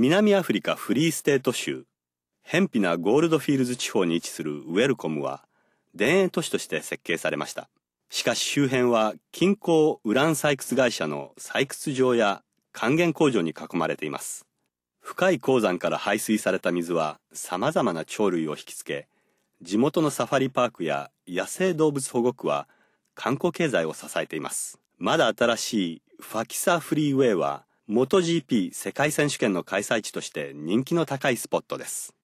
南アフリカフリーステート州、辺鄙なゴールドフィールズ地方に位置するウェルコムは、田園都市として設計されました。しかし周辺は近郊ウラン採掘会社の採掘場や還元工場に囲まれています。深い鉱山から排水された水は様々な鳥類を引きつけ、地元のサファリパークや野生動物保護区は観光経済を支えています。まだ新しいファキサフリーウェイは MotoGP 世界選手権の開催地として人気の高いスポットです。